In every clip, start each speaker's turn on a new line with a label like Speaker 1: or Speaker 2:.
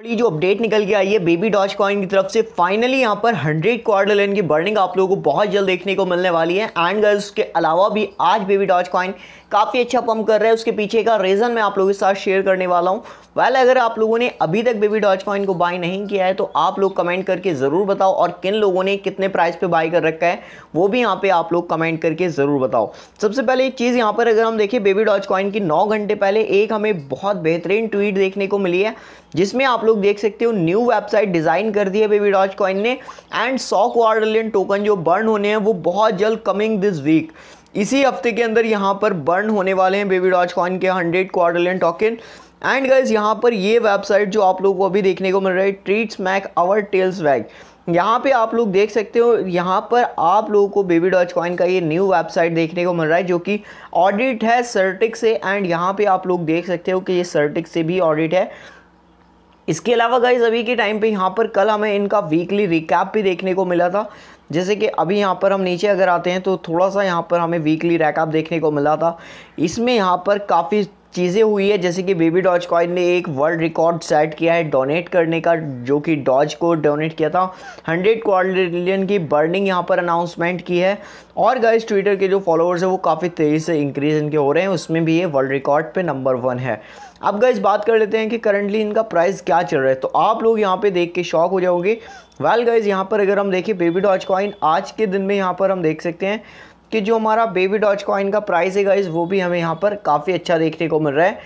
Speaker 1: बड़ी जो अपडेट निकल के आई है बेबी डॉज कॉइन की तरफ से फाइनली यहाँ पर 100 क्वार्टर की बर्निंग आप लोगों को बहुत जल्द देखने को मिलने वाली है एंड गर्ल्स के अलावा भी आज बेबी डॉज कॉइन काफ़ी अच्छा पंप कर रहा है उसके पीछे का रीज़न मैं आप लोगों के साथ शेयर करने वाला हूँ वेल well, अगर आप लोगों ने अभी तक बेबी डॉज कॉइन को बाई नहीं किया है तो आप लोग कमेंट करके ज़रूर बताओ और किन लोगों ने कितने प्राइस पर बाई कर रखा है वो भी यहाँ पर आप लोग कमेंट करके ज़रूर बताओ सबसे पहले एक चीज़ यहाँ पर अगर हम देखें बेबी डॉज कॉइन की नौ घंटे पहले एक हमें बहुत बेहतरीन ट्वीट देखने को मिली है जिसमें आप लोग देख सकते हो न्यू वेबसाइट डिज़ाइन कर दी है बेबी डॉज कॉइन ने एंड सौ क्वार्टरलियन टोकन जो बर्न होने हैं वो बहुत जल्द कमिंग दिस वीक इसी हफ्ते के अंदर यहाँ पर बर्न होने वाले हैं बेबी डॉज कॉइन के hundred quadrillion token and guys यहाँ पर ये वेबसाइट जो आप लोग को अभी देखने को मिल रहा है ट्रीट्स मैक अवर टेल्स वैग यहाँ पे आप लोग देख सकते हो यहाँ पर आप लोगों को बेबी डॉच कॉइन का ये न्यू वेबसाइट देखने को मिल रहा है जो कि ऑडिट है सर्टिक से एंड यहाँ पे आप लोग देख सकते हो कि ये सर्टिक से भी ऑडिट है इसके अलावा गाइज अभी के टाइम पे यहाँ पर कल हमें इनका वीकली रिकैप भी देखने को मिला था जैसे कि अभी यहाँ पर हम नीचे अगर आते हैं तो थोड़ा सा यहाँ पर हमें वीकली रैकअप देखने को मिला था इसमें यहाँ पर काफ़ी चीज़ें हुई है जैसे कि बेबी डॉज कॉइन ने एक वर्ल्ड रिकॉर्ड सेट किया है डोनेट करने का जो कि डॉज को डोनेट किया था हंड्रेड क्वारियन की बर्निंग यहाँ पर अनाउंसमेंट की है और गाइस ट्विटर के जो फॉलोअर्स हैं वो काफ़ी तेज़ी से इंक्रीज इनके हो रहे हैं उसमें भी ये वर्ल्ड रिकॉर्ड पे नंबर वन है अब गाइस बात कर लेते हैं कि करंटली इनका प्राइस क्या चल रहा है तो आप लोग यहाँ पर देख के शौक हो जाओगे वेल गाइज यहाँ पर अगर हम देखें बेबी डॉज कॉइन आज के दिन में यहाँ पर हम देख सकते हैं कि जो हमारा बेबी डॉच कॉइन का प्राइस है गाइज वो भी हमें यहाँ पर काफ़ी अच्छा देखने को मिल रहा है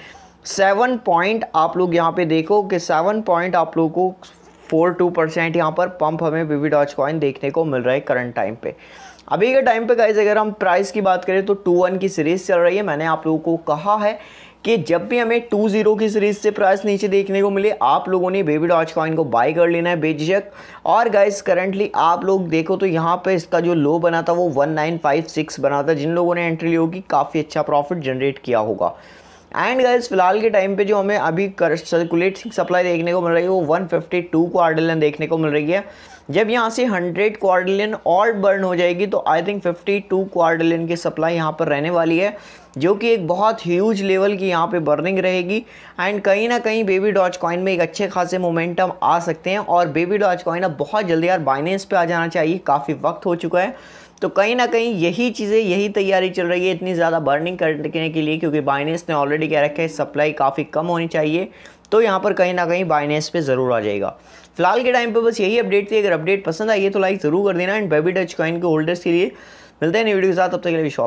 Speaker 1: सेवन पॉइंट आप लोग यहाँ पे देखो कि सेवन पॉइंट आप लोगों को फोर टू परसेंट यहाँ पर पंप हमें बेबी डॉच कॉइन देखने को मिल रहा है करंट टाइम पे अभी के टाइम पे गाइज अगर हम प्राइस की बात करें तो टू वन की सीरीज़ चल रही है मैंने आप लोगों को कहा है कि जब भी हमें टू जीरो की सीरीज से प्राइस नीचे देखने को मिले आप लोगों ने बेबी डॉच कॉइन को बाई कर लेना है बेझिझक और गाइस करंटली आप लोग देखो तो यहाँ पे इसका जो लो बना था वो 1956 बना था जिन लोगों ने एंट्री ली होगी काफ़ी अच्छा प्रॉफिट जनरेट किया होगा एंड गाइस फिलहाल के टाइम पे जो हमें अभी सर्कुलेटिंग सप्लाई देखने को मिल रही है वो 152 क्वार्टरलियन देखने को मिल रही है जब यहाँ से 100 क्वार्टरलियन और बर्न हो जाएगी तो आई थिंक 52 क्वार्टरलियन की सप्लाई यहाँ पर रहने वाली है जो कि एक बहुत ह्यूज लेवल की यहाँ पे बर्निंग रहेगी एंड कहीं ना कहीं बेबी डॉच कॉइन में एक अच्छे खासे मोमेंटम आ सकते हैं और बेबी डॉच कॉइन अब बहुत जल्दी यार बाइनेंस पे आ जाना चाहिए काफ़ी वक्त हो चुका है तो कहीं ना कहीं यही चीज़ें यही तैयारी चल रही है इतनी ज़्यादा बर्निंग करने के लिए क्योंकि बाइनेंस ने ऑलरेडी क्या रखा है सप्लाई काफ़ी कम होनी चाहिए तो यहाँ पर कहीं ना कहीं बाइनेंस पे ज़रूर आ जाएगा फिलहाल के टाइम पे बस यही अपडेट थी अगर अपडेट पसंद आई है तो लाइक ज़रूर कर देना एंड बेबी डच कॉइन के होल्डर्स के लिए मिलते हैं नई वीडियो के साथ तब तक के लिए विशॉल